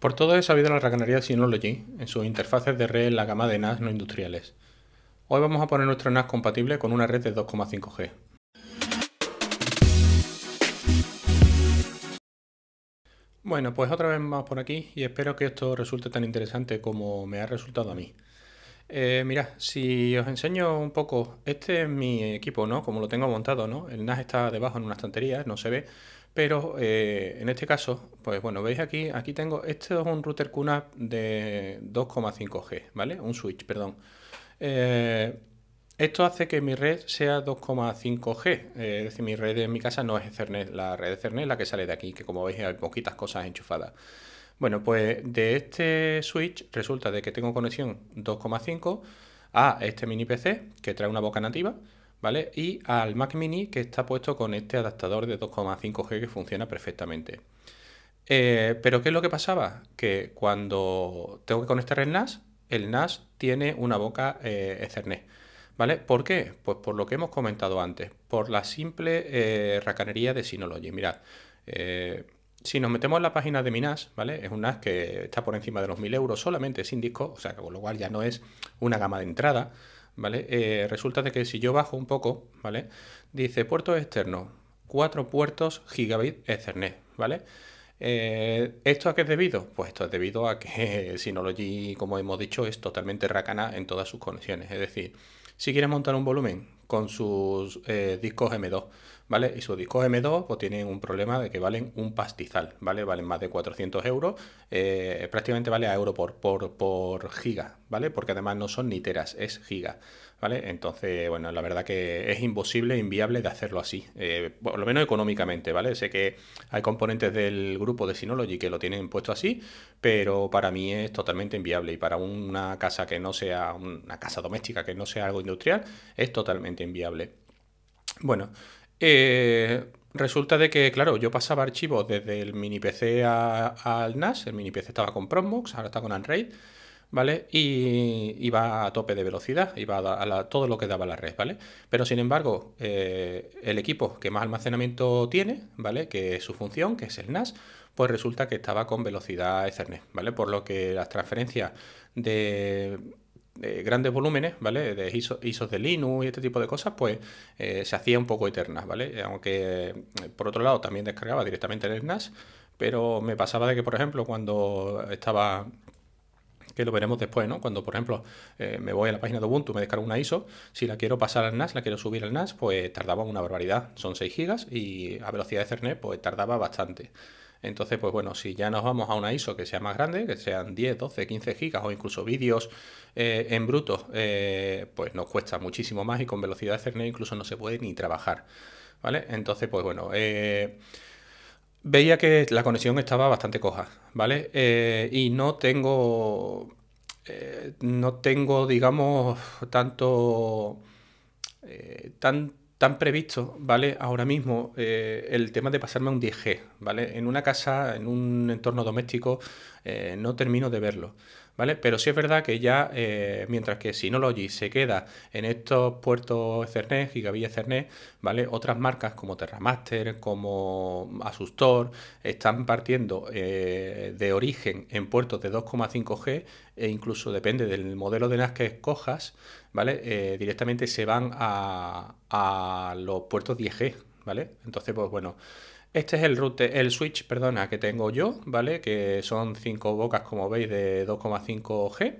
Por todo ha habido la racanería de Synology en sus interfaces de red en la gama de NAS no industriales. Hoy vamos a poner nuestro NAS compatible con una red de 2,5G. Bueno, pues otra vez vamos por aquí y espero que esto resulte tan interesante como me ha resultado a mí. Eh, mirad, si os enseño un poco, este es mi equipo, ¿no? Como lo tengo montado, ¿no? El NAS está debajo en una estantería, no se ve, pero eh, en este caso, pues bueno, veis aquí, aquí tengo, este es un router QNAP de 2,5G, ¿vale? Un switch, perdón. Eh, esto hace que mi red sea 2,5G, eh, es decir, mi red en mi casa no es Cernet. la red de es la que sale de aquí, que como veis hay poquitas cosas enchufadas. Bueno, pues de este switch resulta de que tengo conexión 2,5 a este mini PC que trae una boca nativa, ¿vale? Y al Mac Mini que está puesto con este adaptador de 2,5G que funciona perfectamente. Eh, pero ¿qué es lo que pasaba? Que cuando tengo que conectar el NAS, el NAS tiene una boca eh, Ethernet. ¿Vale? ¿Por qué? Pues por lo que hemos comentado antes, por la simple eh, racanería de Synology. Mirad, eh, si nos metemos en la página de mi NAS, ¿vale? Es un NAS que está por encima de los 1000 euros solamente sin disco, o sea, con lo cual ya no es una gama de entrada. ¿vale? Eh, resulta de que si yo bajo un poco, ¿vale? Dice puerto externo, cuatro puertos gigabit Ethernet, ¿vale? Eh, ¿Esto a qué es debido? Pues esto es debido a que Synology, como hemos dicho, es totalmente racana en todas sus conexiones. Es decir, si quieres montar un volumen con sus eh, discos M2, ¿vale? Y sus discos M2 pues, tienen un problema de que valen un pastizal, ¿vale? Valen más de 400 euros, eh, prácticamente vale a euro por, por, giga, ¿vale? Porque además no son niteras es giga. ¿Vale? Entonces, bueno, la verdad que es imposible, inviable de hacerlo así, eh, por lo menos económicamente, ¿vale? Sé que hay componentes del grupo de Synology que lo tienen puesto así, pero para mí es totalmente inviable y para una casa que no sea una casa doméstica, que no sea algo industrial, es totalmente inviable. Bueno, eh, resulta de que, claro, yo pasaba archivos desde el mini PC al NAS, el mini PC estaba con Promox, ahora está con Unraid, ¿vale? Y iba a tope de velocidad, iba a, todo lo que daba la red, ¿vale? Pero sin embargo, eh, el equipo que más almacenamiento tiene, ¿vale? Que es su función, que es el NAS, pues resulta que estaba con velocidad Ethernet, ¿vale? Por lo que las transferencias de grandes volúmenes, ¿vale? De ISO, ISOs de Linux y este tipo de cosas, pues eh, se hacía un poco eternas, ¿vale? Aunque eh, por otro lado también descargaba directamente en el NAS, pero me pasaba de que, por ejemplo, cuando estaba que lo veremos después, ¿no? Cuando, por ejemplo, eh, me voy a la página de Ubuntu, me descargo una ISO, si la quiero pasar al NAS, la quiero subir al NAS, pues tardaba una barbaridad. Son 6 GB y a velocidad de Cernet, pues tardaba bastante. Entonces, pues bueno, si ya nos vamos a una ISO que sea más grande, que sean 10, 12, 15 gigas o incluso vídeos eh, en bruto, eh, pues nos cuesta muchísimo más y con velocidad de Ethernet incluso no se puede ni trabajar. ¿Vale? Entonces, pues bueno. Eh, veía que la conexión estaba bastante coja, ¿vale? y no tengo, no tengo, digamos, tanto, tan previsto, ¿vale? Ahora mismo eh, el tema de pasarme a un 10G, ¿vale? En una casa, en un entorno doméstico, eh, no termino de verlo, ¿vale? Pero sí es verdad que ya, eh, mientras que Synology se queda en estos puertos Ethernet, Gigabit Ethernet, ¿vale? Otras marcas como Terramaster, como Asustor, están partiendo de origen en puertos de 2,5G e incluso depende del modelo de NAS que escojas, ¿vale? Eh, directamente se van a, los puertos 10G, ¿vale? Entonces, pues bueno, este es el route, el switch, perdona, que tengo yo, ¿vale? Que son 5 bocas, como veis, de 2,5G.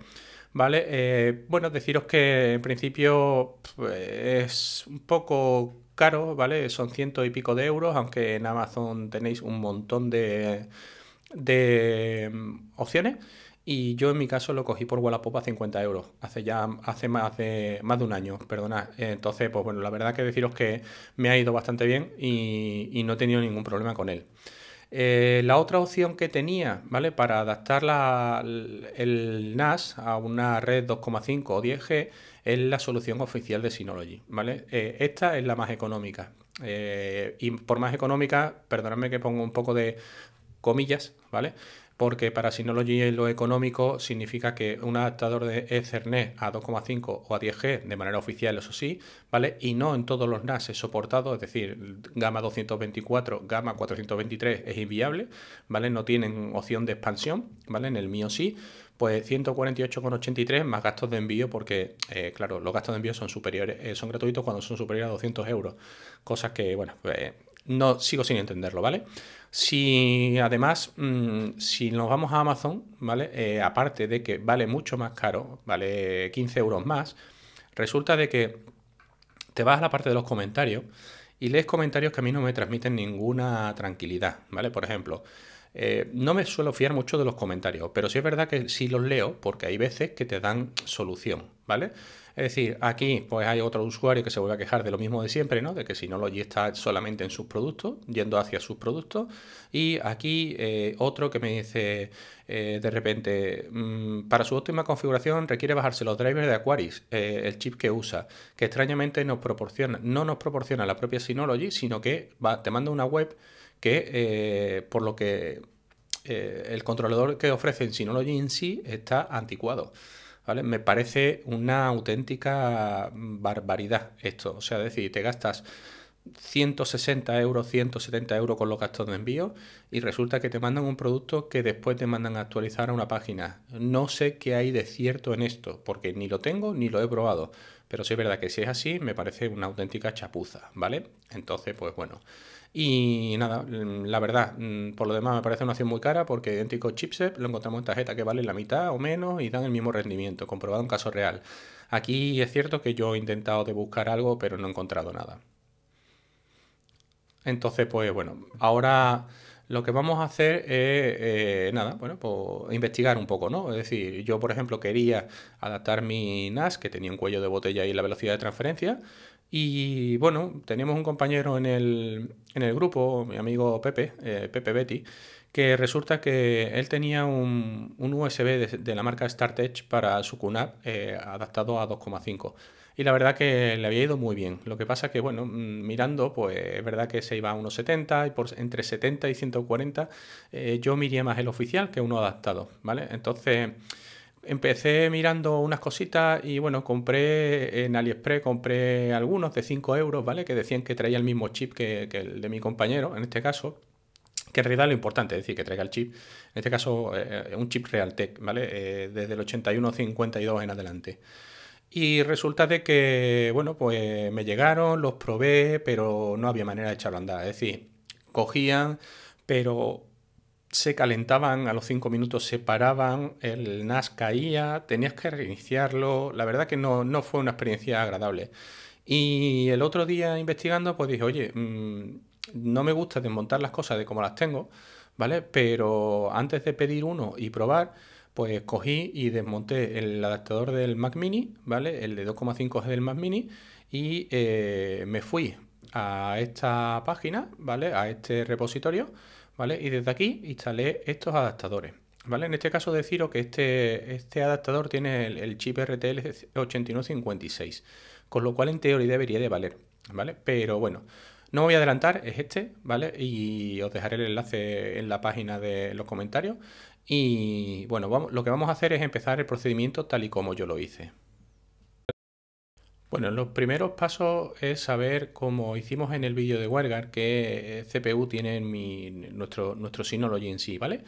¿Vale? Eh, bueno, deciros que en principio pues, es un poco caro, ¿vale? Son ciento y pico de euros, aunque en Amazon tenéis un montón de, de mm, opciones. Y yo en mi caso lo cogí por Wallapop a 50 euros, hace ya hace más de, más de un año, perdonad. Entonces, pues bueno, la verdad que deciros que me ha ido bastante bien y, no he tenido ningún problema con él. Eh, la otra opción que tenía, ¿vale? Para adaptar el NAS a una red 2,5 o 10G es la solución oficial de Synology, ¿vale? Eh, esta es la más económica. Eh, y por más económica, perdonadme que pongo un poco de comillas, ¿vale? porque para Synology y lo económico significa que un adaptador de Ethernet a 2,5 o a 10G, de manera oficial, eso sí, ¿vale? Y no en todos los NAS es soportado, es decir, gama 224, gama 423 es inviable, ¿vale? No tienen opción de expansión, ¿vale? En el mío sí, pues 148,83 más gastos de envío, porque, eh, claro, los gastos de envío son superiores, eh, son gratuitos cuando son superiores a 200 euros, cosas que, bueno, pues eh, no sigo sin entenderlo, ¿vale? Si además, mm, si nos vamos a Amazon, ¿vale? Eh, aparte de que vale mucho más caro, vale 15 euros más, resulta de que te vas a la parte de los comentarios y lees comentarios que a mí no me transmiten ninguna tranquilidad, ¿vale? Por ejemplo, eh, no me suelo fiar mucho de los comentarios, pero sí es verdad que sí los leo porque hay veces que te dan solución, ¿vale? Es decir, aquí pues hay otro usuario que se vuelve a quejar de lo mismo de siempre, ¿no? De que Synology está solamente en sus productos, yendo hacia sus productos. Y aquí eh, otro que me dice eh, de repente, mm, para su óptima configuración requiere bajarse los drivers de Aquaris, eh, el chip que usa, que extrañamente nos proporciona, no nos proporciona la propia Synology, sino que te manda una web que por lo que el controlador que ofrece en Synology en sí está anticuado. ¿vale? Me parece una auténtica barbaridad esto. O sea, decir, te gastas 160 euros, 170 euros con los gastos de envío y resulta que te mandan un producto que después te mandan a actualizar a una página. No sé qué hay de cierto en esto, porque ni lo tengo ni lo he probado. Pero sí es verdad que si es así, me parece una auténtica chapuza, ¿vale? Entonces, pues bueno. Y nada, mm, la verdad, mm, por lo demás me parece una opción muy cara porque idéntico chipset lo encontramos en tarjeta que vale la mitad o menos y dan el mismo rendimiento, comprobado en caso real. Aquí es cierto que yo he intentado de buscar algo pero no he encontrado nada. Entonces, pues bueno, ahora lo que vamos a hacer es, eh, nada, bueno, pues investigar un poco, ¿no? Es decir, yo, por ejemplo, quería adaptar mi NAS, que tenía un cuello de botella y la velocidad de transferencia, y bueno, tenemos un compañero en el, en el grupo, mi amigo Pepe, eh, Pepe Betty, que resulta que él tenía un, un USB de, la marca StarTech para su QNAP eh, adaptado a 2,5. Y la verdad que le había ido muy bien. Lo que pasa que, bueno, mm, mirando, pues es verdad que se iba a unos 70 y por entre 70 y 140 eh, yo miría más el oficial que uno adaptado, ¿vale? Entonces empecé mirando unas cositas y bueno, compré en AliExpress, compré algunos de 5 euros, ¿vale? Que decían que traía el mismo chip que, el de mi compañero, en este caso, que en realidad lo importante, es decir, que traiga el chip, en este caso eh, un chip Realtek, ¿vale? Eh, desde el 8152 en adelante. Y resulta de que, bueno, pues me llegaron, los probé, pero no había manera de echarlo a andar. Es decir, cogían, pero se calentaban a los 5 minutos, se paraban, el NAS caía, tenías que reiniciarlo. La verdad que no, no fue una experiencia agradable. Y el otro día investigando, pues dije, oye, mm, no me gusta desmontar las cosas de como las tengo, ¿vale? Pero antes de pedir uno y probar, pues cogí y desmonté el adaptador del Mac Mini, ¿vale? El de 2,5G del Mac Mini y eh, me fui a esta página, ¿vale? A este repositorio y desde aquí instalé estos adaptadores. ¿Vale? En este caso deciros que este, este adaptador tiene el, chip RTL 8156, con lo cual en teoría debería de valer, ¿vale? Pero bueno, no voy a adelantar, es este, ¿vale? Y os dejaré el enlace en la página de los comentarios. Y bueno, lo que vamos a hacer es empezar el procedimiento tal y como yo lo hice. Bueno, los primeros pasos es saber, como hicimos en el vídeo de WireGuard, que eh, CPU tiene mi, nuestro, nuestro Synology en sí, ¿vale?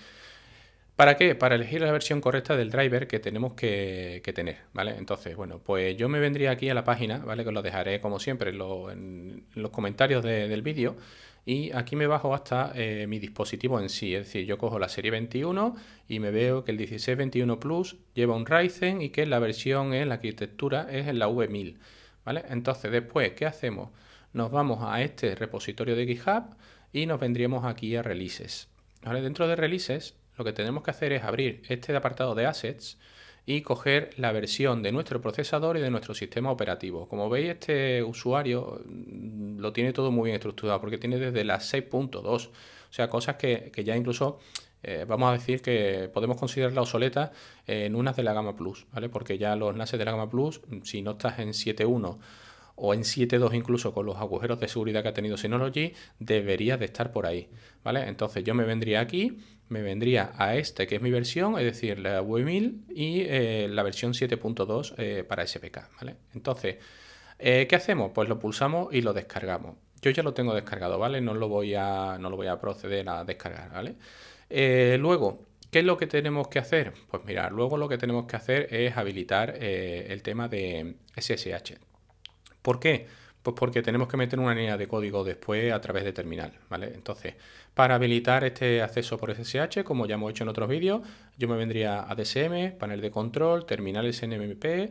¿Para qué? Para elegir la versión correcta del driver que tenemos que, tener, ¿vale? Entonces, bueno, pues yo me vendría aquí a la página, ¿vale? Que lo dejaré como siempre en, los comentarios del vídeo. Y aquí me bajo hasta eh, mi dispositivo en sí, es decir, yo cojo la serie 21 y me veo que el 1621 Plus lleva un Ryzen y que la versión en la arquitectura es en la V1000, ¿vale? Entonces, después, ¿qué hacemos? Nos vamos a este repositorio de GitHub y nos vendríamos aquí a Releases. ¿Vale? Dentro de Releases lo que tenemos que hacer es abrir este apartado de Assets y coger la versión de nuestro procesador y de nuestro sistema operativo. Como veis, este usuario mm, lo tiene todo muy bien estructurado porque tiene desde la 6.2, o sea, cosas que, ya incluso eh, vamos a decir que podemos considerarla obsoleta en unas de la gama Plus, ¿vale? Porque ya los NASes de la gama Plus, si no estás en 7.1 o en 7.2 incluso con los agujeros de seguridad que ha tenido Synology, debería de estar por ahí, ¿vale? Entonces yo me vendría aquí, me vendría a este que es mi versión, es decir, la V1000 y eh, la versión 7.2 eh, para SPK, ¿vale? Entonces, eh, ¿qué hacemos? Pues lo pulsamos y lo descargamos. Yo ya lo tengo descargado, ¿vale? No lo voy a, no lo voy a proceder a descargar, ¿vale? luego, ¿qué es lo que tenemos que hacer? Pues mirar, luego lo que tenemos que hacer es habilitar el tema de SSH, ¿Por qué? Pues porque tenemos que meter una línea de código después a través de terminal, ¿vale? Entonces, para habilitar este acceso por SSH, como ya hemos hecho en otros vídeos, yo me vendría a DSM, panel de control, terminal SNMP,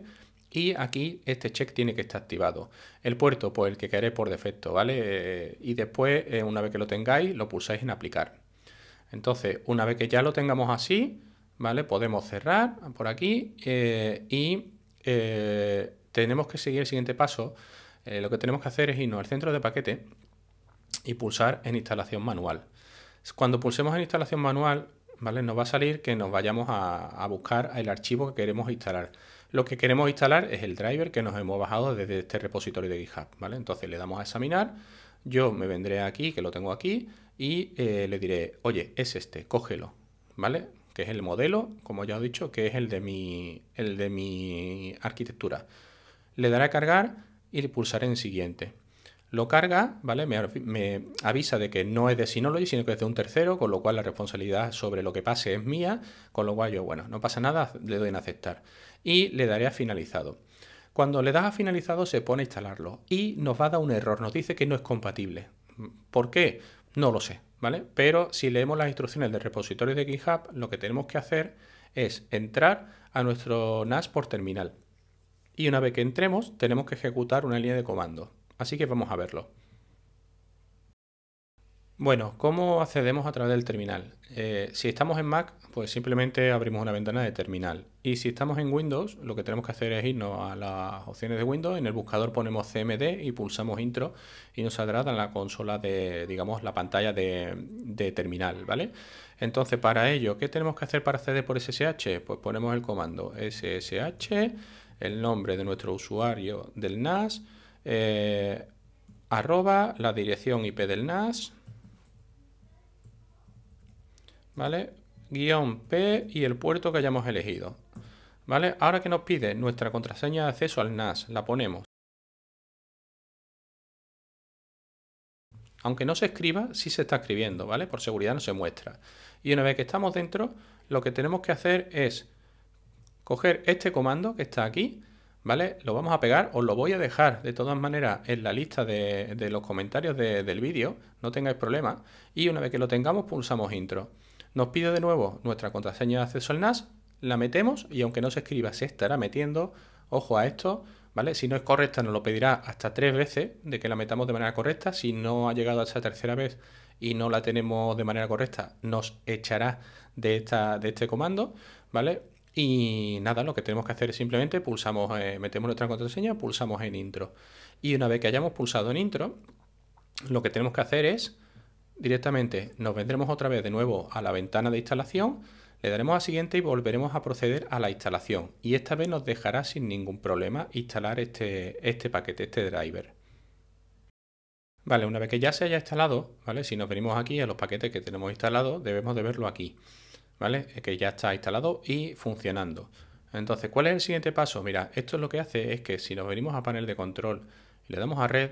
y aquí este check tiene que estar activado. El puerto, pues el que queréis por defecto, ¿vale? Eh, y después, eh, una vez que lo tengáis, lo pulsáis en aplicar. Entonces, una vez que ya lo tengamos así, ¿vale? Podemos cerrar por aquí eh, y tenemos que seguir el siguiente paso. Eh, lo que tenemos que hacer es irnos al centro de paquete y pulsar en instalación manual. Cuando pulsemos en instalación manual, ¿vale? Nos va a salir que nos vayamos a, buscar el archivo que queremos instalar. Lo que queremos instalar es el driver que nos hemos bajado desde este repositorio de GitHub, ¿vale? Entonces le damos a examinar, yo me vendré aquí, que lo tengo aquí, y eh, le diré, oye, es este, cógelo, ¿vale? Que es el modelo, como ya he dicho, que es el de mi, el de mi arquitectura le dará a cargar y le pulsaré en siguiente. Lo carga, ¿vale? Me, avisa de que no es de Synology, sino que es de un tercero, con lo cual la responsabilidad sobre lo que pase es mía, con lo cual yo, bueno, no pasa nada, le doy en aceptar. Y le daré a finalizado. Cuando le das a finalizado se pone a instalarlo y nos va a dar un error, nos dice que no es compatible. ¿Por qué? No lo sé, ¿vale? Pero si leemos las instrucciones del repositorio de GitHub, lo que tenemos que hacer es entrar a nuestro NAS por terminal y una vez que entremos tenemos que ejecutar una línea de comando. Así que vamos a verlo. Bueno, ¿cómo accedemos a través del terminal? Eh, si estamos en Mac, pues simplemente abrimos una ventana de terminal. Y si estamos en Windows, lo que tenemos que hacer es irnos a las opciones de Windows, en el buscador ponemos CMD y pulsamos intro y nos saldrá la consola de, digamos, la pantalla de, de terminal, ¿vale? Entonces, para ello, ¿qué tenemos que hacer para acceder por SSH? Pues ponemos el comando ssh el nombre de nuestro usuario del NAS, eh, arroba la dirección IP del NAS, ¿vale? Guión P y el puerto que hayamos elegido. ¿Vale? Ahora que nos pide nuestra contraseña de acceso al NAS, la ponemos. Aunque no se escriba, sí se está escribiendo, ¿vale? Por seguridad no se muestra. Y una vez que estamos dentro, lo que tenemos que hacer es coger este comando que está aquí, ¿vale? Lo vamos a pegar, os lo voy a dejar de todas maneras en la lista de, los comentarios del vídeo, no tengáis problema. Y una vez que lo tengamos, pulsamos intro. Nos pide de nuevo nuestra contraseña de acceso al NAS, la metemos y aunque no se escriba, se estará metiendo. Ojo a esto, ¿vale? Si no es correcta, nos lo pedirá hasta tres veces de que la metamos de manera correcta. Si no ha llegado a esa tercera vez y no la tenemos de manera correcta, nos echará de, esta, de este comando, ¿vale? Y nada, lo que tenemos que hacer es simplemente pulsamos, eh, metemos nuestra contraseña, pulsamos en intro. Y una vez que hayamos pulsado en intro, lo que tenemos que hacer es directamente nos vendremos otra vez de nuevo a la ventana de instalación, le daremos a siguiente y volveremos a proceder a la instalación. Y esta vez nos dejará sin ningún problema instalar este, este paquete, este driver. Vale, una vez que ya se haya instalado, ¿vale? Si nos venimos aquí a los paquetes que tenemos instalados, debemos de verlo aquí. ¿vale? Eh, que ya está instalado y funcionando. Entonces, ¿cuál es el siguiente paso? Mira, esto es lo que hace es que si nos venimos a panel de control y le damos a red,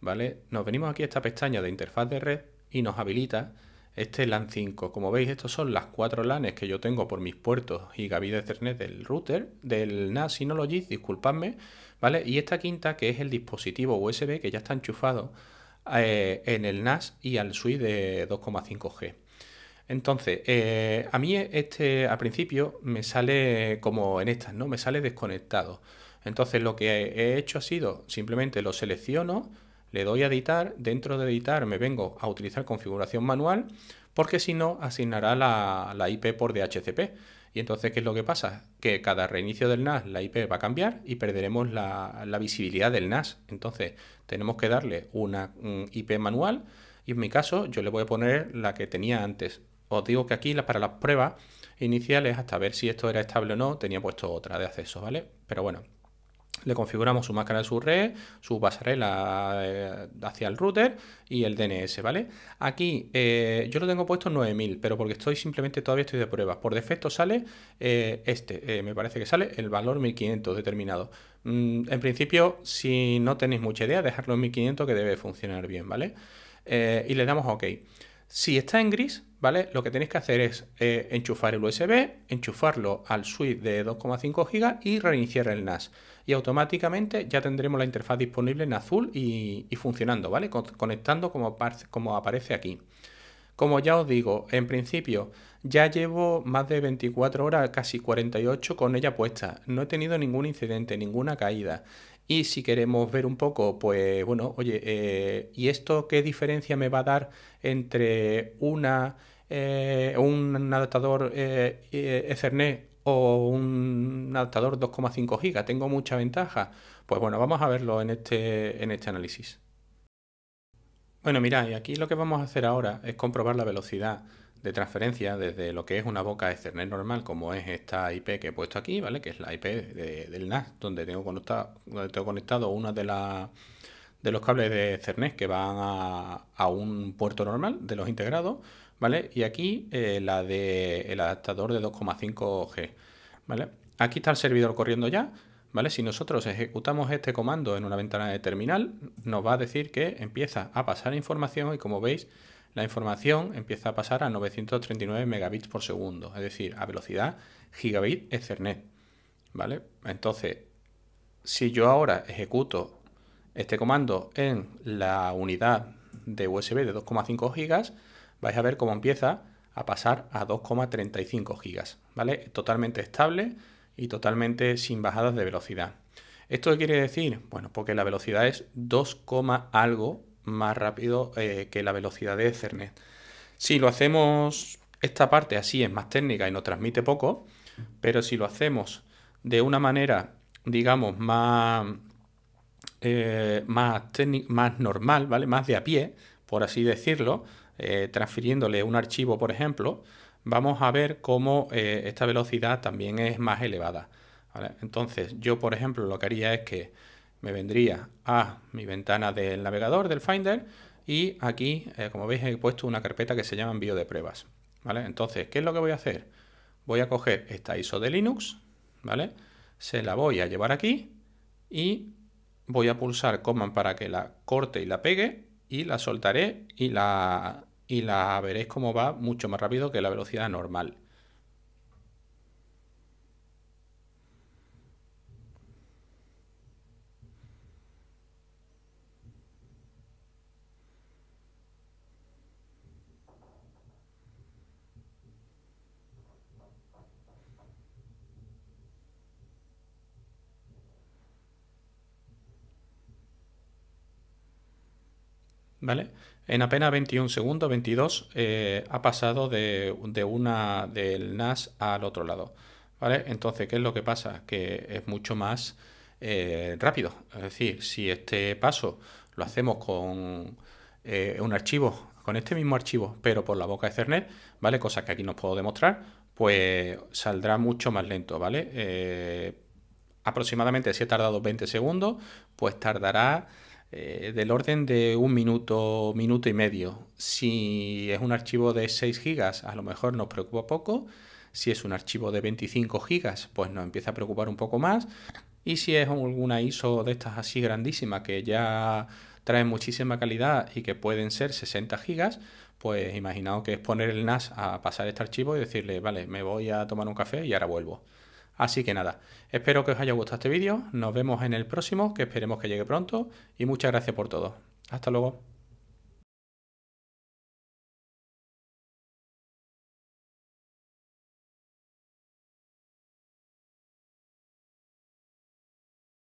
¿vale? Nos venimos aquí a esta pestaña de interfaz de red y nos habilita este LAN 5. Como veis, estos son las cuatro LANs que yo tengo por mis puertos y Gavi de Ethernet del router, del NAS Synology, disculpadme, ¿vale? Y esta quinta, que es el dispositivo USB que ya está enchufado eh, en el NAS y al switch de 2,5G. Entonces, eh, a mí este al principio me sale como en estas, ¿no? Me sale desconectado. Entonces lo que he hecho ha sido simplemente lo selecciono, le doy a editar, dentro de editar me vengo a utilizar configuración manual, porque si no asignará la, IP por DHCP. Y entonces, ¿qué es lo que pasa? Que cada reinicio del NAS la IP va a cambiar y perderemos la, visibilidad del NAS. Entonces, tenemos que darle una IP manual y en mi caso yo le voy a poner la que tenía antes, os digo que aquí para las pruebas iniciales, hasta ver si esto era estable o no, tenía puesto otra de acceso, ¿vale? Pero bueno, le configuramos su máscara de su red, su pasarela eh, hacia el router y el DNS, ¿vale? Aquí eh, yo lo tengo puesto 9000, pero porque estoy simplemente todavía estoy de prueba. Por defecto sale eh, este, me parece que sale el valor 1500 determinado. Mm, en principio, si no tenéis mucha idea, dejarlo en 1500 que debe funcionar bien, ¿vale? y le damos a OK. Si está en gris, ¿vale? Lo que tenéis que hacer es eh, enchufar el USB, enchufarlo al switch de 2,5 GB y reiniciar el NAS. Y automáticamente ya tendremos la interfaz disponible en azul y, funcionando, ¿vale? conectando como, como aparece aquí. Como ya os digo, en principio ya llevo más de 24 horas, casi 48 con ella puesta. No he tenido ningún incidente, ninguna caída. Y si queremos ver un poco, pues bueno, oye, eh, ¿y esto qué diferencia me va a dar entre una, eh, un adaptador eh, Ethernet o un adaptador 2,5 GB? ¿Tengo mucha ventaja? Pues bueno, vamos a verlo en este, en este análisis. Bueno, mirad, y aquí lo que vamos a hacer ahora es comprobar la velocidad de transferencia desde lo que es una boca de Cernet normal, como es esta IP que he puesto aquí, ¿vale? Que es la IP del NAS, donde tengo conectado, conectado una de las de los cables de Cernet que van a, un puerto normal de los integrados, ¿vale? Y aquí eh, la de el adaptador de 2,5G, ¿vale? Aquí está el servidor corriendo ya, ¿vale? Si nosotros ejecutamos este comando en una ventana de terminal, nos va a decir que empieza a pasar información y como veis, la información empieza a pasar a 939 megabits por segundo, es decir, a velocidad gigabit Ethernet. ¿Vale? Entonces, si yo ahora ejecuto este comando en la unidad de USB de 2,5 gigas, vais a ver cómo empieza a pasar a 2,35 gigas, ¿vale? Totalmente estable y totalmente sin bajadas de velocidad. ¿Esto qué quiere decir? Bueno, porque pues la velocidad es 2, algo más rápido eh, que la velocidad de Ethernet. Si lo hacemos, esta parte así es más técnica y nos transmite poco, pero si lo hacemos de una manera, digamos, más, eh, más, normal, ¿vale? Más de a pie, por así decirlo, eh, transfiriéndole un archivo, por ejemplo, vamos a ver cómo esta velocidad también es más elevada. Entonces, yo, por ejemplo, lo que haría es que me vendría a mi ventana del navegador, del Finder, y aquí, eh, como veis, he puesto una carpeta que se llama envío de pruebas. ¿vale? Entonces, ¿qué es lo que voy a hacer? Voy a coger esta ISO de Linux, ¿vale? Se la voy a llevar aquí y voy a pulsar Command para que la corte y la pegue y la soltaré y la, y la veréis cómo va mucho más rápido que la velocidad normal. ¿vale? En apenas 21 segundos, 22, eh, ha pasado de, una del NAS al otro lado, ¿vale? Entonces, ¿qué es lo que pasa? Que es mucho más eh, rápido. Es decir, si este paso lo hacemos con eh, un archivo, con este mismo archivo, pero por la boca Ethernet, ¿vale? Cosas que aquí no puedo demostrar, pues saldrá mucho más lento, ¿vale? aproximadamente si he tardado 20 segundos, pues tardará eh, del orden de un minuto, minuto y medio. Si es un archivo de 6 gigas, a lo mejor nos preocupa poco. Si es un archivo de 25 gigas, pues nos empieza a preocupar un poco más. Y si es alguna ISO de estas así grandísima que ya trae muchísima calidad y que pueden ser 60 gigas, pues imaginaos que es poner el NAS a pasar este archivo y decirle, vale, me voy a tomar un café y ahora vuelvo. Así que nada, espero que os haya gustado este vídeo, nos vemos en el próximo, que esperemos que llegue pronto, y muchas gracias por todo. Hasta luego.